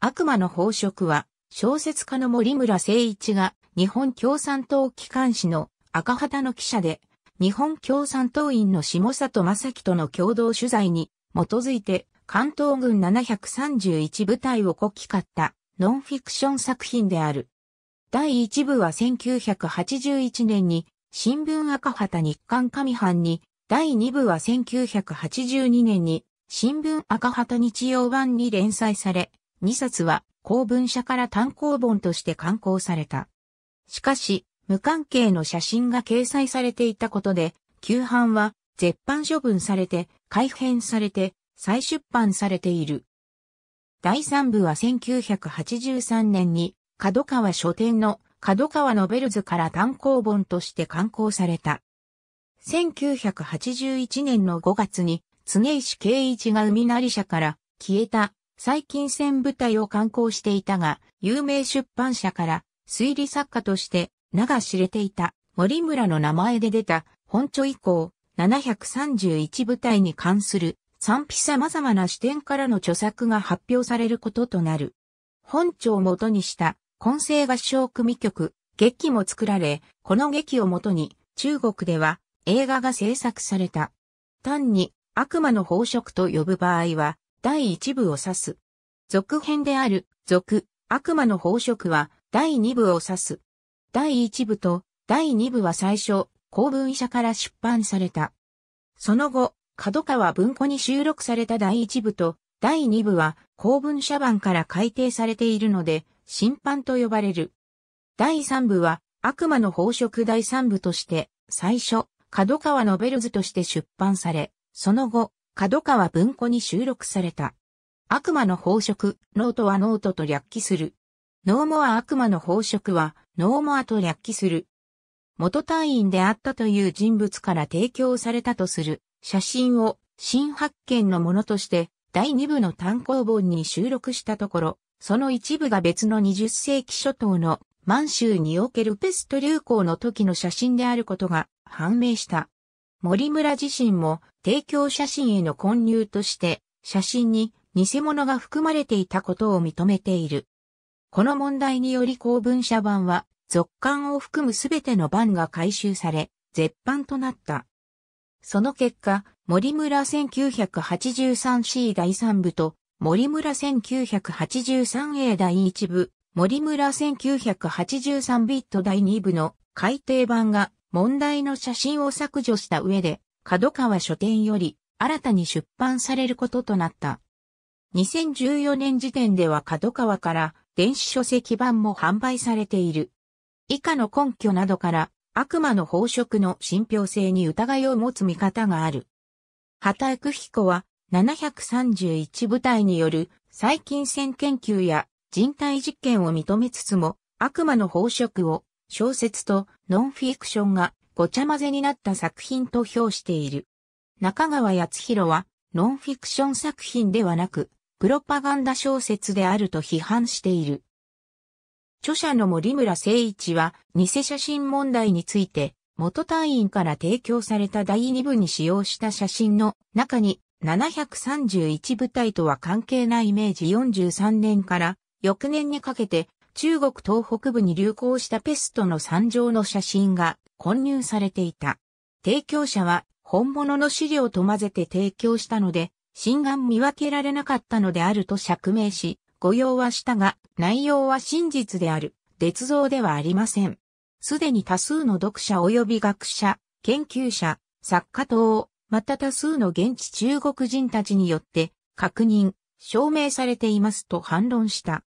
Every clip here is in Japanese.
悪魔の宝飾は、小説家の森村誠一が、日本共産党機関紙の赤旗の記者で、日本共産党員の下里正樹との共同取材に基づいて関東軍731部隊をこき買ったノンフィクション作品である。第1部は1981年に新聞赤旗日刊上版に、第2部は1982年に新聞赤旗日曜版に連載され、2冊は公文社から単行本として刊行された。しかし、無関係の写真が掲載されていたことで、旧版は絶版処分されて、改編されて、再出版されている。第3部は1983年に、角川書店の角川ノベルズから単行本として刊行された。1981年の5月に、常石圭一が海なり社から消えた最近戦部隊を刊行していたが、有名出版社から推理作家として名が知れていた森村の名前で出た本著以降、731部隊に関する賛否様々な視点からの著作が発表されることとなる。本著を元にした混成合唱組曲、劇も作られ、この劇を元に中国では映画が制作された。単に悪魔の宝飾と呼ぶ場合は第1部を指す。続編である、続、悪魔の宝飾は、第2部を指す。第1部と、第2部は最初、公文社から出版された。その後、角川文庫に収録された第1部と、第2部は、公文社版から改訂されているので、審判と呼ばれる。第3部は、悪魔の宝飾第3部として、最初、角川ノベルズとして出版され、その後、角川文庫に収録された。悪魔の宝飾、ノートはノートと略記する。ノーモア悪魔の宝飾は、ノーモアと略記する。元隊員であったという人物から提供されたとする写真を新発見のものとして第2部の単行本に収録したところ、その一部が別の20世紀初頭の満州におけるペスト流行の時の写真であることが判明した。森村自身も提供写真への混入として写真に偽物が含まれていたことを認めている。この問題により公文社版は続刊を含むすべての版が回収され、絶版となった。その結果、森村 1983C 第3部と森村 1983A 第1部、森村 1983B と第2部の改訂版が問題の写真を削除した上で、角川書店より新たに出版されることとなった。2014年時点では角川から電子書籍版も販売されている。以下の根拠などから悪魔の宝飾の信憑性に疑いを持つ見方がある。畑久彦は731部隊による細菌戦研究や人体実験を認めつつも悪魔の宝飾を小説とノンフィクションがごちゃ混ぜになった作品と評している。中川康弘は、ノンフィクション作品ではなく、プロパガンダ小説であると批判している。著者の森村誠一は、偽写真問題について、元隊員から提供された第二部に使用した写真の中に、731部隊とは関係ない明治43年から翌年にかけて中国東北部に流行したペストの惨状の写真が混入されていた。提供者は本物の資料と混ぜて提供したので、真眼見分けられなかったのであると釈明し、誤用はしたが、内容は真実である、捏造ではありません。すでに多数の読者及び学者、研究者、作家等、また多数の現地中国人たちによって確認、証明されていますと反論した。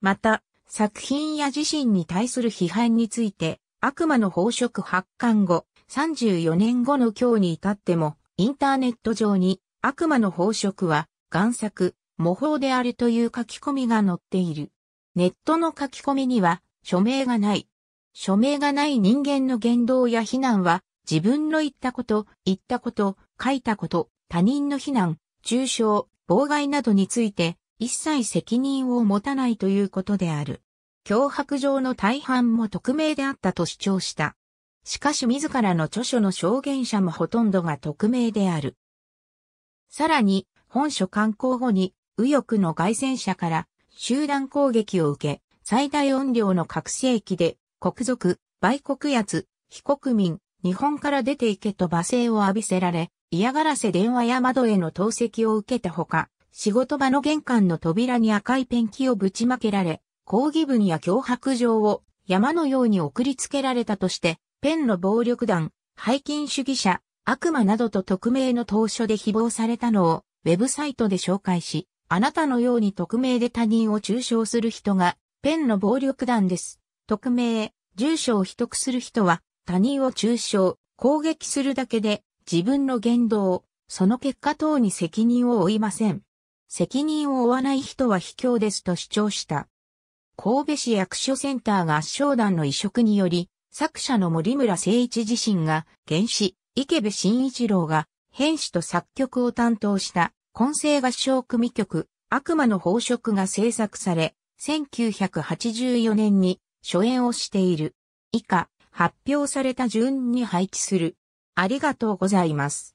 また、作品や自身に対する批判について、悪魔の宝飾発刊後、34年後の今日に至っても、インターネット上に、悪魔の宝飾は、贋作、模倣であるという書き込みが載っている。ネットの書き込みには、署名がない。署名がない人間の言動や非難は、自分の言ったこと、言ったこと、書いたこと、他人の非難、中傷、妨害などについて、一切責任を持たないということである。脅迫状の大半も匿名であったと主張した。しかし自らの著書の証言者もほとんどが匿名である。さらに、本書刊行後に、右翼の外戦者から集団攻撃を受け、最大音量の拡声器で、国賊、売国奴、非国民、日本から出て行けと罵声を浴びせられ、嫌がらせ電話や窓への投石を受けたほか、仕事場の玄関の扉に赤いペンキをぶちまけられ、抗議文や脅迫状を山のように送りつけられたとして、ペンの暴力団、背筋主義者、悪魔などと匿名の投書で誹謗されたのをウェブサイトで紹介し、あなたのように匿名で他人を中傷する人が、ペンの暴力団です。匿名、住所を秘匿する人は、他人を中傷、攻撃するだけで、自分の言動、その結果等に責任を負いません。責任を負わない人は卑怯ですと主張した。神戸市役所センター合唱団の移植により、作者の森村誠一自身が、原始、池部慎一郎が、編詞と作曲を担当した、混声合唱組曲、悪魔の宝飾が制作され、1984年に初演をしている。以下、発表された順に配置する。ありがとうございます。